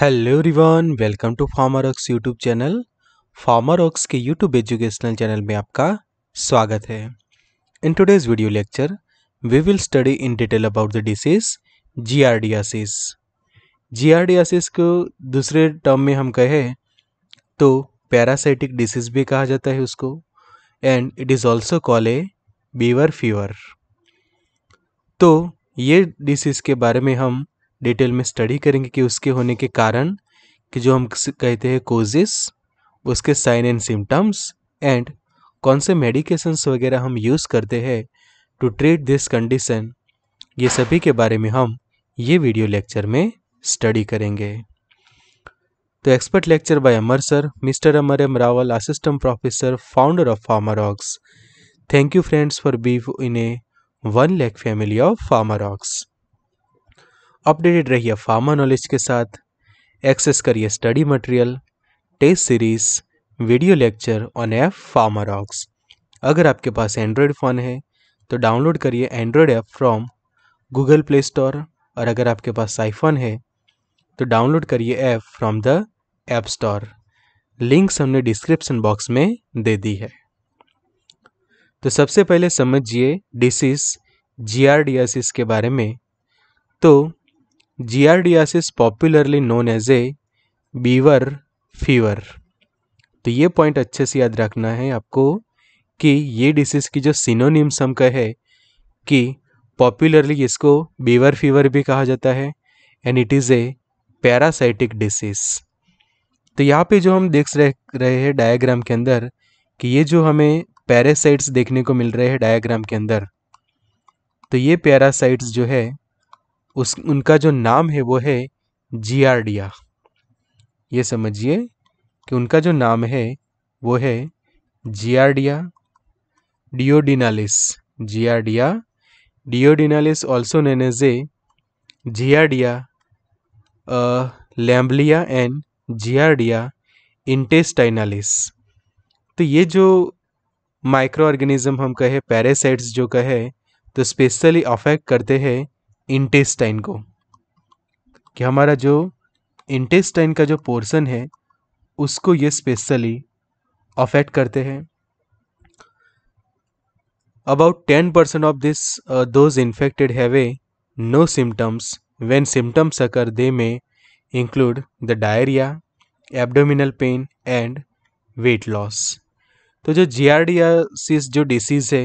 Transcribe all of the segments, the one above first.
hello रिवान welcome to Pharma Rocks YouTube channel Pharma Rocks के YouTube educational channel में आपका स्वागत है in today's video lecture we will study in detail about the disease giardiasis giardiasis को दूसरे term में हम कहें तो पैरासाइटिक डिसीज भी कहा जाता है उसको and it is also call a beaver fever तो ये डिसीज़ के बारे में हम डिटेल में स्टडी करेंगे कि उसके होने के कारण कि जो हम कहते हैं कोजिस उसके साइन एंड सिम्टम्स एंड कौन से मेडिकेशंस वगैरह हम यूज़ करते हैं टू ट्रीट दिस कंडीशन ये सभी के बारे में हम ये वीडियो लेक्चर में स्टडी करेंगे तो expert lecture by Amar sir mister Amar M Rawal assistant professor founder of Pharmarocks thank you friends for बीव in a one lakh family of Pharmarocks updated रहिए फार्मा नॉलेज के साथ एक्सेस करिए study material test series video lecture on app Pharma Rocks अगर आपके पास Android phone है तो डाउनलोड करिए Android app from Google Play Store और अगर आपके पास आईफोन है तो डाउनलोड करिए app from the App Store links हमने डिस्क्रिप्शन बॉक्स में दे दी है तो सबसे पहले समझिए डिसीज एस के बारे में तो giardiasis is popularly known as a beaver fever तो ये पॉइंट अच्छे से याद रखना है आपको कि ये डिसीज़ की जो सिनोनिम्स हम कहे कि पॉपुलरली इसको बीवर फीवर भी कहा जाता है and it is a parasitic disease तो यहाँ पे जो हम देख रहे हैं डायग्राम के अंदर कि ये जो हमें पैरासाइट्स देखने को मिल रहे हैं डायग्राम के अंदर तो ये पैरासाइट्स जो है उस उनका जो नाम है वो है जियार्डिया ये समझिए कि उनका जो नाम है वो है Giardia duodenalis Giardia duodenalis also known as a Giardia lamblia and Giardia intestinalis तो ये जो माइक्रो ऑर्गेनिज्म हम कहे पैरासाइट्स जो कहे तो स्पेशली अफेक्ट करते हैं इंटेस्टाइन को कि हमारा जो इंटेस्टाइन का जो पोर्शन है उसको ये स्पेशली अफेक्ट करते हैं about ten percent of this those infected have a no symptoms when symptoms occur they may include the diarrhoea abdominal pain and weight loss तो जो G R R D giardiasis जो disease है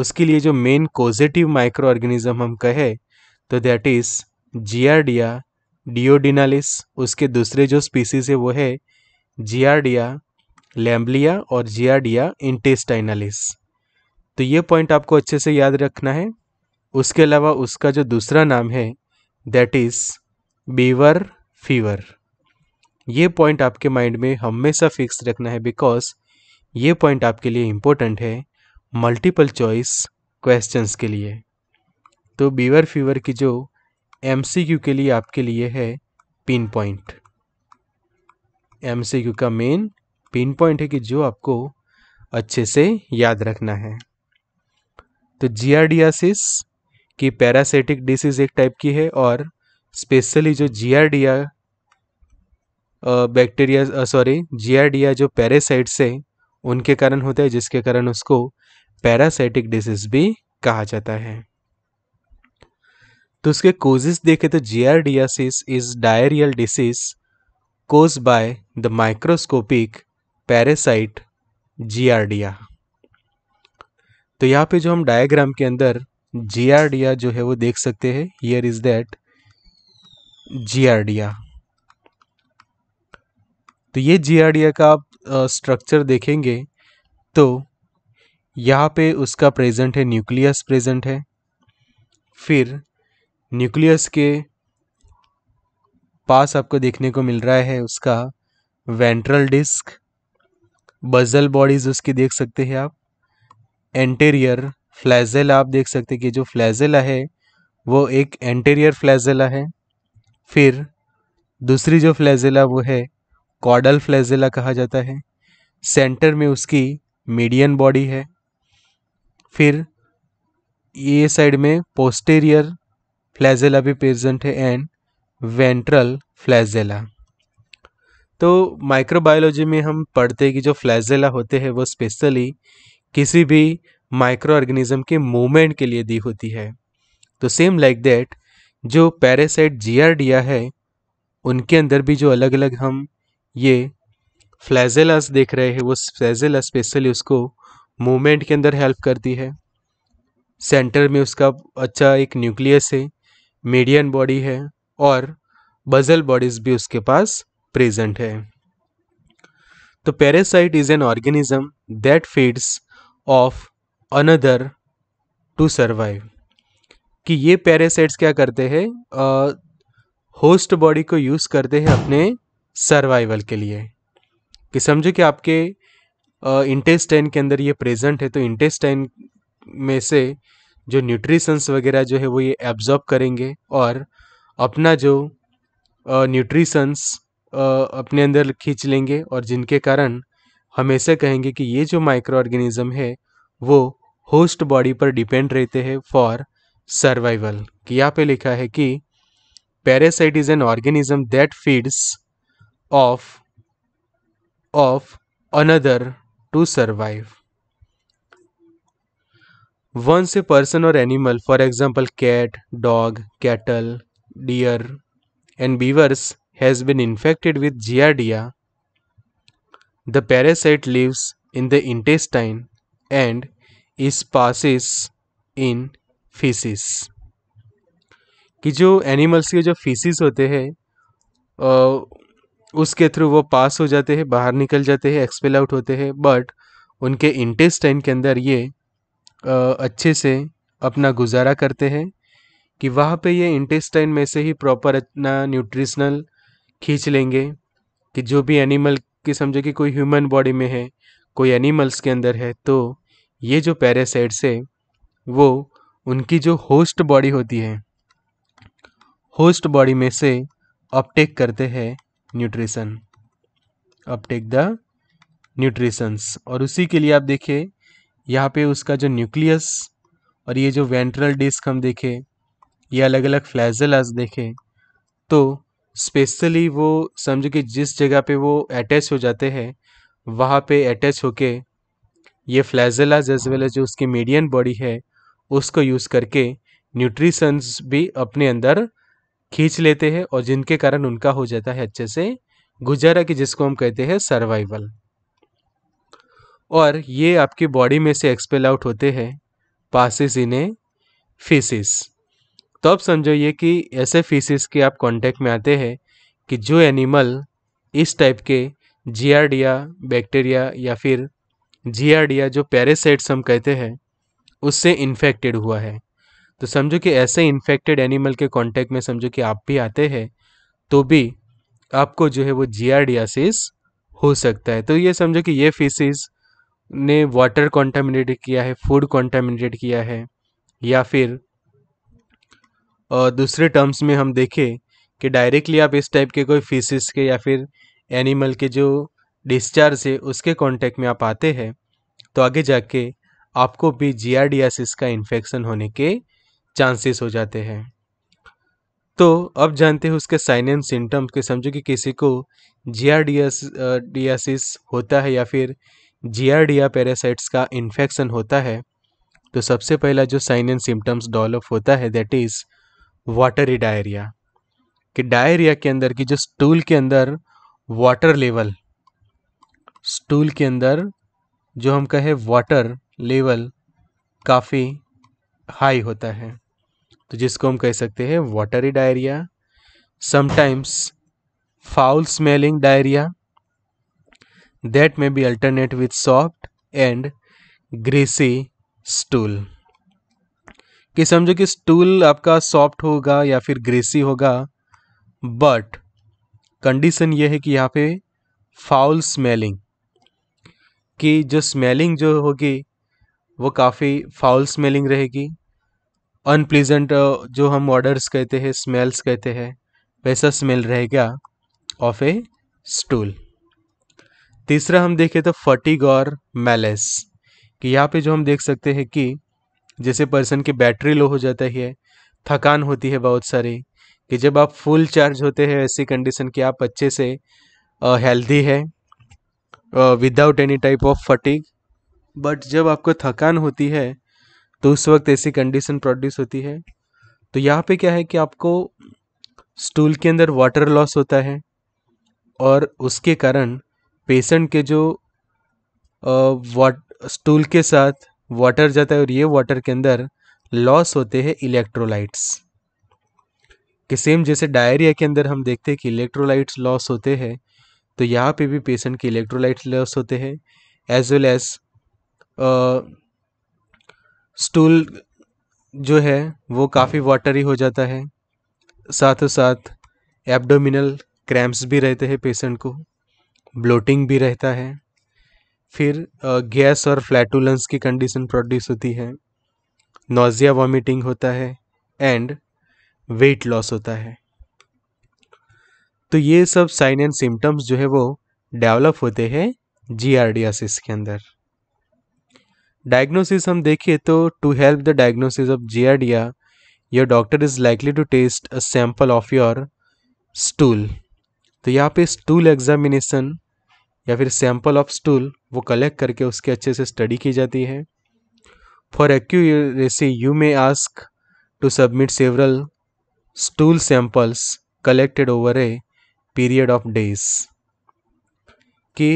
उसके लिए जो main causative micro organism हम कहें तो दैट इज़ जियार्डिया डिओडिनालिस उसके दूसरे जो स्पीसीज है वो है जियार्डिया लैम्बलिया और जियार्डिया इंटेस्टाइनालिस तो ये पॉइंट आपको अच्छे से याद रखना है उसके अलावा उसका जो दूसरा नाम है दैट इज़ बीवर फीवर ये पॉइंट आपके माइंड में हमेशा फिक्स रखना है बिकॉज ये पॉइंट आपके लिए इम्पोर्टेंट है मल्टीपल चॉइस क्वेश्चंस के लिए तो बीवर फीवर की जो एम के लिए आपके लिए है पिन पॉइंट एम का मेन पिन पॉइंट है कि जो आपको अच्छे से याद रखना है तो जियाडियासिस की पैरासिटिक डिसीज एक टाइप की है और स्पेशली जो जियाडिया बैक्टीरिया सॉरी जियाडिया जो पैरासाइट्स है उनके कारण होता है जिसके कारण उसको पैरासाइटिक डिसीज भी कहा जाता है तो उसके कोजेस देखे तो giardiasis is diarrhoeal disease caused by the microscopic parasite Giardia तो यहाँ पे जो हम डायग्राम के अंदर जियारडिया जो है वो देख सकते हैं हियर इज दैट जियारडिया तो ये जियारडिया का आप स्ट्रक्चर देखेंगे तो यहाँ पे उसका प्रेजेंट है न्यूक्लियस प्रेजेंट है फिर न्यूक्लियस के पास आपको देखने को मिल रहा है उसका वेंट्रल डिस्क बजल बॉडीज उसकी देख सकते हैं आप एंटेरियर फ्लैजल आप देख सकते हैं कि जो फ्लैजेला है वो एक एंटेरियर फ्लैजेला है फिर दूसरी जो फ्लैजेला वो है कॉडल फ्लैजेला कहा जाता है सेंटर में उसकी मीडियन बॉडी है फिर ये साइड में पोस्टेरियर फ्लैजेला भी प्रेजेंट है एंड वेंट्रल फ्लैजेला तो माइक्रोबायोलॉजी में हम पढ़ते हैं कि जो फ्लैजेला होते हैं वो स्पेशली किसी भी माइक्रो ऑर्गेनिज्म के मूवमेंट के लिए दी होती है तो सेम लाइक दैट जो पैरासाइट जियारडिया है उनके अंदर भी जो अलग अलग हम ये फ्लैजेलास देख रहे हैं वो फ्लैजेला स्पेशली उसको मूवमेंट के अंदर हेल्प करती है सेंटर में उसका अच्छा एक न्यूक्लियस है मीडियन बॉडी है और बजल बॉडीज भी उसके पास प्रेजेंट है तो parasite is an organism that feeds off another to survive कि ये पैरासाइट्स क्या करते हैं होस्ट बॉडी को यूज़ करते हैं अपने सर्वाइवल के लिए कि समझो कि आपके इंटेस्टाइन के अंदर ये प्रेजेंट है तो इंटेस्टाइन में से जो न्यूट्रिशंस वगैरह जो है वो ये एब्जॉर्ब करेंगे और अपना जो न्यूट्रिशंस अपने अंदर खींच लेंगे और जिनके कारण हमेशा कहेंगे कि ये जो माइक्रो ऑर्गेनिज्म है वो होस्ट बॉडी पर डिपेंड रहते हैं फॉर सर्वाइवल कि यहाँ पे लिखा है कि parasite is an organism that feeds off off another to survive once a person और animal for example cat dog cattle deer and beavers has been infected with डिया the parasite lives in the intestine and is passes in faeces कि जो animals के जो faeces होते हैं उसके through वो पास हो जाते हैं बाहर निकल जाते हैं एक्सपेल आउट होते हैं बट उनके इंटेस्टाइन के अंदर ये अच्छे से अपना गुजारा करते हैं कि वहाँ पे ये इंटेस्टाइन में से ही प्रॉपर अपना न्यूट्रिशनल खींच लेंगे कि जो भी एनिमल की समझो कि कोई ह्यूमन बॉडी में है कोई एनिमल्स के अंदर है तो ये जो पैरासाइट्स है वो उनकी जो होस्ट बॉडी होती है होस्ट बॉडी में से अपटेक करते हैं न्यूट्रिशन अपटेक द न्यूट्रिशंस और उसी के लिए आप देखिए यहाँ पे उसका जो न्यूक्लियस और ये जो वेंट्रल डिस्क हम देखे ये अलग अलग फ्लैजलाज देखे तो स्पेशली वो समझो कि जिस जगह पे वो अटैच हो जाते हैं वहाँ पे अटैच होके ये फ्लैजलाज एज वेल एज जो उसकी मीडियन बॉडी है उसको यूज़ करके न्यूट्रिशंस भी अपने अंदर खींच लेते हैं और जिनके कारण उनका हो जाता है अच्छे से गुजारा कि जिसको हम कहते हैं सर्वाइवल और ये आपकी बॉडी में से एक्सपेल आउट होते हैं पासिस इन ए फीसिस तो अब समझोइए कि ऐसे फीसिस के आप कांटेक्ट में आते हैं कि जो एनिमल इस टाइप के जियाडिया बैक्टीरिया या फिर जियाडिया जो पैरेसाइट्स हम कहते हैं उससे इन्फेक्टेड हुआ है तो समझो कि ऐसे इन्फेक्टेड एनिमल के कांटेक्ट में समझो कि आप भी आते हैं तो भी आपको जो है वो जियाडियासिस हो सकता है तो ये समझो कि ये फीसिस ने वाटर कॉन्टामिनेट किया है फूड कॉन्टामिनेट किया है या फिर दूसरे टर्म्स में हम देखें कि डायरेक्टली आप इस टाइप के कोई फीसिस के या फिर एनिमल के जो डिस्चार्ज है उसके कांटेक्ट में आप आते हैं तो आगे जाके आपको भी जियाडियासिस का इन्फेक्शन होने के चांसेस हो जाते हैं तो अब जानते हैं उसके साइन एंड सिम्टम्स के समझो कि किसी को जियाडियासिस होता है या फिर जीआरडिया पैरासाइट्स का इन्फेक्शन होता है तो सबसे पहला जो साइन एंड सिम्टम्स डेवलप होता है दैट इज़ वाटरी डायरिया कि डायरिया के अंदर की जो स्टूल के अंदर वाटर लेवल स्टूल के अंदर जो हम कहें वाटर लेवल काफ़ी हाई होता है तो जिसको हम कह सकते हैं watery diarrhoea sometimes foul smelling diarrhoea that may be alternate with soft and greasy stool कि समझो कि स्टूल आपका सॉफ्ट होगा या फिर ग्रेसी होगा बट कंडीशन ये है कि यहाँ पे फाउल स्मेलिंग कि जो स्मेलिंग जो होगी वो काफ़ी फाउल स्मेलिंग रहेगी अनप्लीजेंट जो हम ऑर्डर्स कहते हैं स्मेल्स कहते हैं वैसा स्मेल रहेगा ऑफ ए स्टूल तीसरा हम देखें तो फटिग और मेलेस कि यहाँ पे जो हम देख सकते हैं कि जैसे पर्सन की बैटरी लो हो जाता है थकान होती है बहुत सारी कि जब आप फुल चार्ज होते हैं ऐसी कंडीशन कि आप अच्छे से हेल्दी है without any type of fatigue but जब आपको थकान होती है तो उस वक्त ऐसी कंडीशन प्रोड्यूस होती है तो यहाँ पे क्या है कि आपको स्टूल के अंदर वाटर लॉस होता है और उसके कारण पेशेंट के जो वाट स्टूल के साथ वाटर जाता है और ये वाटर के अंदर लॉस होते हैं इलेक्ट्रोलाइट्स कि सेम जैसे डायरिया के अंदर हम देखते हैं कि इलेक्ट्रोलाइट्स लॉस होते हैं तो यहाँ पे भी पेशेंट के इलेक्ट्रोलाइट्स लॉस होते हैं एज वेल एज स्टूल जो है वो काफ़ी वाटरी हो जाता है साथ साथ एब्डोमिनल क्रैम्प्स भी रहते हैं पेशेंट को ब्लोटिंग भी रहता है फिर गैस और फ्लैटुलेंस की कंडीशन प्रोड्यूस होती है नोज़िया वॉमिटिंग होता है एंड वेट लॉस होता है तो ये सब साइन एंड सिम्टम्स जो है वो डेवलप होते हैं जीआरडियासिस के अंदर डायग्नोसिस हम देखिए तो to help the diagnosis of giardia your doctor is likely to test a sample of your stool तो यहाँ पे स्टूल एग्जामिनेशन या फिर सैंपल ऑफ स्टूल वो कलेक्ट करके उसके अच्छे से स्टडी की जाती है for accuracy you may ask to submit several stool samples collected over a period of days कि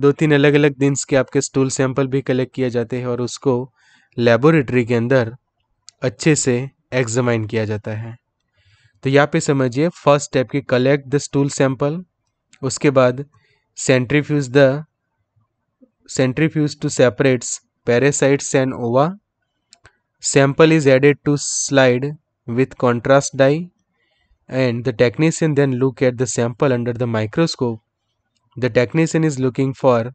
दो तीन अलग अलग दिन के आपके स्टूल सैंपल भी कलेक्ट किए जाते हैं और उसको लेबोरेटरी के अंदर अच्छे से एग्जामाइन किया जाता है तो यहाँ पे समझिए फर्स्ट स्टेप के कलेक्ट द स्टूल सैंपल उसके बाद centrifuge the centrifuge to separates parasites and ova sample is added to slide with contrast dye and the technician then look at the sample under the microscope the technician is looking for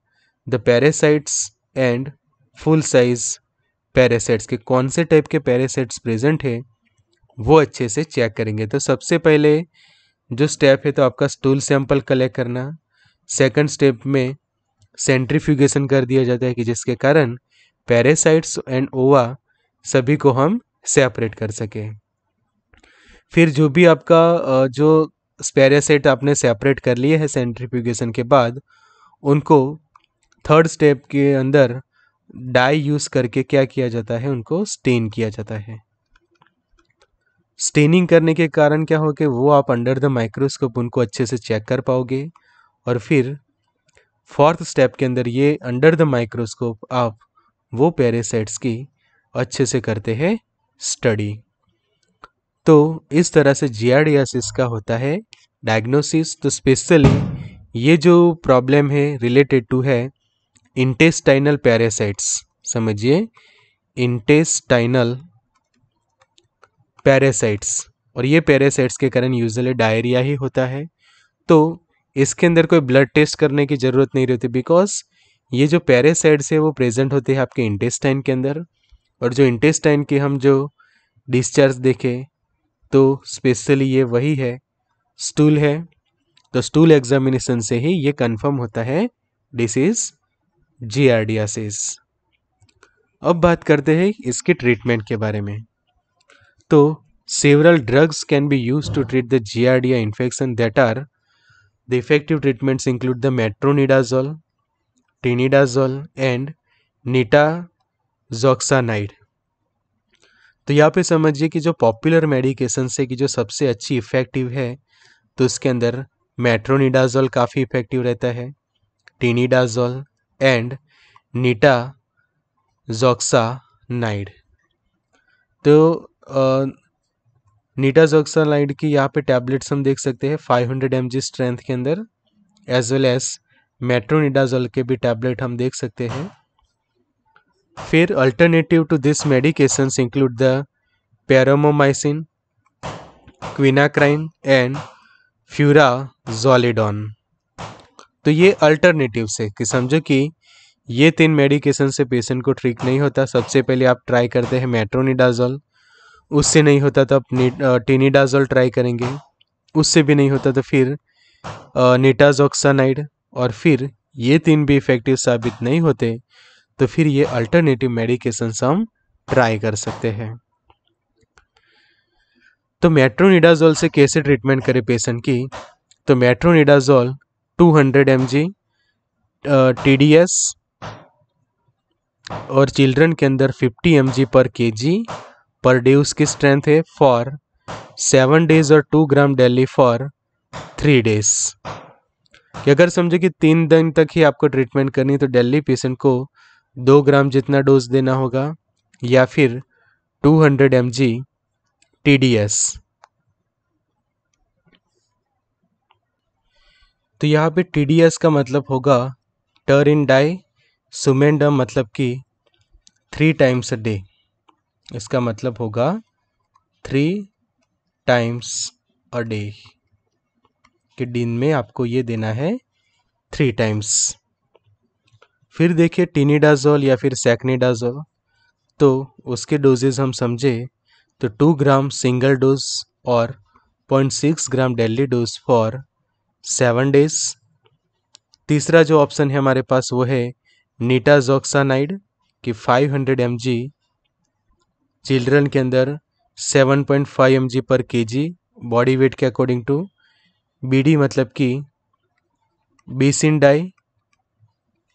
the parasites and full size parasites के कौन से type के parasites present हैं वो अच्छे से check करेंगे तो सबसे पहले जो स्टेप है तो आपका स्टूल सैंपल कलेक्ट करना सेकंड स्टेप में सेंट्रीफ्यूगेशन कर दिया जाता है कि जिसके कारण पैरासाइट्स एंड ओवा सभी को हम सेपरेट कर सकें फिर जो भी आपका जो पैरासाइट आपने सेपरेट कर लिए है सेंट्रीफ्यूगेशन के बाद उनको थर्ड स्टेप के अंदर डाई यूज़ करके क्या किया जाता है उनको स्टेन किया जाता है स्टेनिंग करने के कारण क्या हो कि वो आप अंडर द माइक्रोस्कोप उनको अच्छे से चेक कर पाओगे और फिर फोर्थ स्टेप के अंदर ये अंडर द माइक्रोस्कोप आप वो पैरासाइट्स की अच्छे से करते हैं स्टडी तो इस तरह से जीआरडीएसिस का होता है डायग्नोसिस तो स्पेशली ये जो प्रॉब्लम है रिलेटेड टू है इंटेस्टाइनल पैरासाइट्स समझिए इंटेस्टाइनल पैरासाइट्स और ये पैरासाइट्स के कारण यूजली डायरिया ही होता है तो इसके अंदर कोई ब्लड टेस्ट करने की ज़रूरत नहीं रहती बिकॉज ये जो पैरासाइट्स है वो प्रेजेंट होते हैं आपके इंटेस्टाइन के अंदर और जो इंटेस्टाइन के हम जो डिस्चार्ज देखें तो स्पेशली ये वही है स्टूल है तो स्टूल एग्जामिनेशन से ही ये कन्फर्म होता है इज़ जी अब बात करते हैं इसके ट्रीटमेंट के बारे में तो several drugs can be use to treat the G R D giardia infection that are the effective treatments include the metronidazole tinidazole and nitazoxanide तो यहाँ पे समझिए कि जो पॉपुलर मेडिकेशन से कि जो सबसे अच्छी इफेक्टिव है तो उसके अंदर मेट्रोनिडाजोल काफ़ी इफेक्टिव रहता है टीनिडाजोल एंड निटा जोक्सानाइड तो लाइट की यहाँ पे टैबलेट्स हम देख सकते हैं 500 हंड्रेड एम स्ट्रेंथ के अंदर एज वेल एज मेट्रोनिडाजोल के भी टैबलेट हम देख सकते हैं फिर alternative to this medications include the paromomycin quinacrine and zolidone तो ये अल्टरनेटिव से कि समझो कि ये तीन मेडिकेशन से पेशेंट को ट्रीट नहीं होता सबसे पहले आप ट्राई करते हैं मेट्रोनिडाजोल उससे नहीं होता तो आप टेनिडाजोल ट्राई करेंगे उससे भी नहीं होता तो फिर नेटाजोक्सानाइड और फिर ये तीन भी इफ़ेक्टिव साबित नहीं होते तो फिर ये अल्टरनेटिव मेडिकेशन हम ट्राई कर सकते हैं तो मेट्रोनिडाजोल से कैसे ट्रीटमेंट करें पेशेंट की तो metronidazole 200 hundred M G T और चिल्ड्रन के अंदर 50 एम पर के जी पर डे उसकी स्ट्रेंथ है फॉर सेवन डेज और two gram daily for three days अगर समझे कि तीन दिन तक ही आपको ट्रीटमेंट करनी है तो डेली पेशेंट को दो ग्राम जितना डोज देना होगा या फिर two hundred M G T D S तो यहाँ पे टी डी एस का मतलब होगा टर इन डाई सुमेंडम मतलब कि थ्री टाइम्स अ डे इसका मतलब होगा थ्री टाइम्स अ डे कि दिन में आपको ये देना है थ्री टाइम्स फिर देखिए टीनीडाजोल या फिर सैकनीडाजोल तो उसके डोजेज हम समझे तो टू ग्राम सिंगल डोज और point six gram daily dose for seven days तीसरा जो ऑप्शन है हमारे पास वो है नीटाजोक्सानाइड कि five hundred M G children के अंदर 7.5 पॉइंट पर के बॉडी वेट के अकॉर्डिंग टू बी मतलब कि in die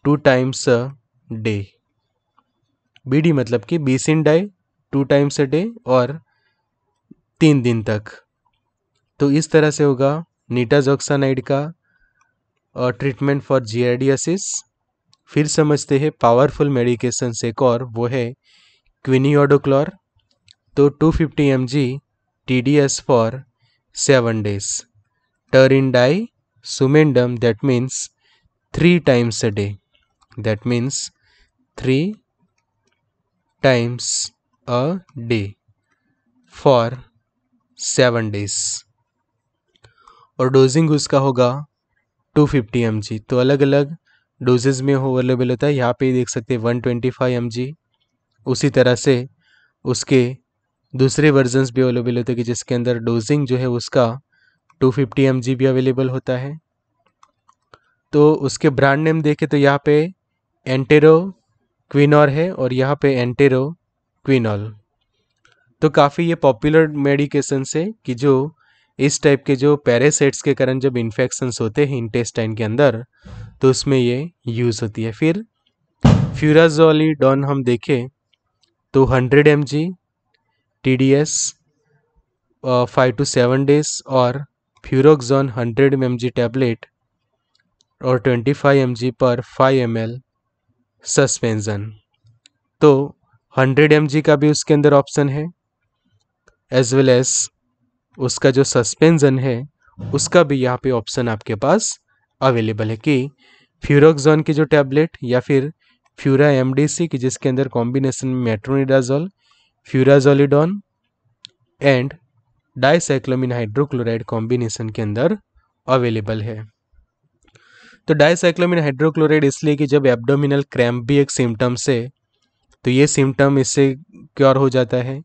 two times a day B मतलब कि in die two times a day और तीन दिन तक तो इस तरह से होगा नीटाजोक्सानाइड का ट्रीटमेंट फॉर जीआरडियासिस फिर समझते हैं पावरफुल मेडिकेशन से एक और वो है क्विनियोडोक्लोर तो 250 fifty M G T D S for seven days ter in die sumendum that means three times a day that means three times a day for seven days और dosing उसका होगा 250 fifty M जी तो अलग अलग doses में हो available होता है यहाँ पे देख सकते हैं 125 ट्वेंटी फाइव एम जी उसी तरह से उसके दूसरे वर्जन्स भी अवेलेबल होते हैं कि जिसके अंदर डोजिंग जो है उसका 250 फिफ्टी भी अवेलेबल होता है तो उसके ब्रांड नेम देखें तो यहाँ पे एंटेरो क्विनॉर है और यहाँ पे एंटेरो क्विनॉल तो काफ़ी ये पॉपुलर मेडिकेशन से कि जो इस टाइप के जो पैरासाइट्स के कारण जब इन्फेक्शंस होते हैं इंटेस्टाइन के अंदर तो उसमें ये यूज़ होती है फिर फ्यूराजोली डॉन हम देखें तो 100 M T D S five to seven days और furoxone hundred M G tablet और twenty five M G per five M L सस्पेंजन तो हंड्रेड एम जी का भी उसके अंदर ऑप्शन है एज वेल एज उसका जो सस्पेंजन है उसका भी यहाँ पे ऑप्शन आपके पास अवेलेबल है कि फ्यूरोक्जोन की जो टैबलेट या फिर फ्यूरा एम डी सी की जिसके अंदर कॉम्बिनेशन में metronidazole furazolidone and dicyclomine hydrochloride combination के अंदर अवेलेबल है तो डाइसाइक्लोमिन हाइड्रोक्लोराइड इसलिए कि जब एब्डोमिनल क्रैम्प भी एक सिम्टम्स है तो ये सिम्टम इससे क्योर हो जाता है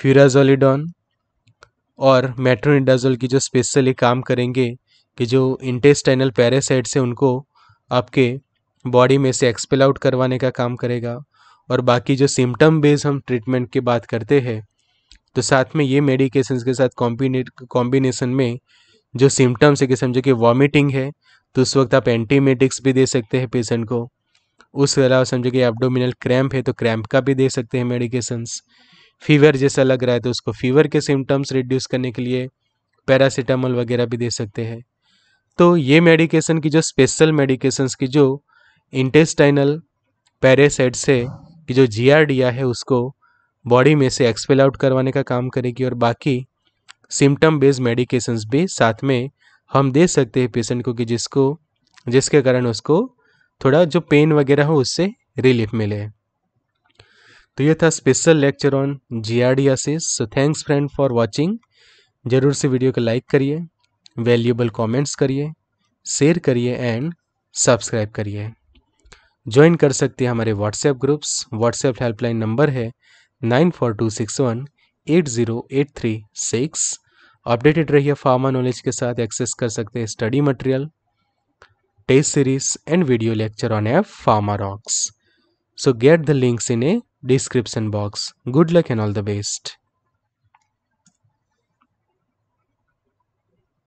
फ्यूराजोलिडोन और मेट्रोनिडाजोल की जो स्पेशली काम करेंगे कि जो इंटेस्टाइनल पैरासाइट है उनको आपके बॉडी में से एक्सपेल आउट करवाने का काम करेगा और बाकी जो सिम्टम बेस हम ट्रीटमेंट की बात करते हैं तो साथ में ये मेडिकेशंस के साथ कॉम्बिनेशन में जो सिम्टम्स है कि समझो कि वॉमिटिंग है तो उस वक्त आप एंटीमेटिक्स भी दे सकते हैं पेशेंट को उसके अलावा समझो कि एबडोमिनल क्रैम्प है तो क्रैम्प का भी दे सकते हैं मेडिकेशंस फीवर जैसा लग रहा है तो उसको फीवर के सिम्टम्स रिड्यूस करने के लिए पैरासीटामोल वगैरह भी दे सकते हैं तो ये मेडिकेशन की जो स्पेशल मेडिकेशंस की जो इंटेस्टाइनल पैरासाइट्स है कि जो जी है उसको बॉडी में से एक्सपेल आउट करवाने का काम करेगी और बाकी सिम्टम बेस्ड मेडिकेशंस भी साथ में हम दे सकते हैं पेशेंट को कि जिसको जिसके कारण उसको थोड़ा जो पेन वगैरह हो उससे रिलीफ मिले तो ये था special lecture on G R D so thanks friend for watching ज़रूर से वीडियो को लाइक करिए वैल्यूबल कमेंट्स करिए शेयर करिए एंड सब्सक्राइब करिए ज्वाइन कर सकते हैं हमारे WhatsApp groups WhatsApp helpline number है nine four two six one eight zero eight three six updated रहिए फार्मा नॉलेज के साथ एक्सेस कर सकते हैं study material test series and video lecture on F pharma rocks so get the links in a description box good luck and all the best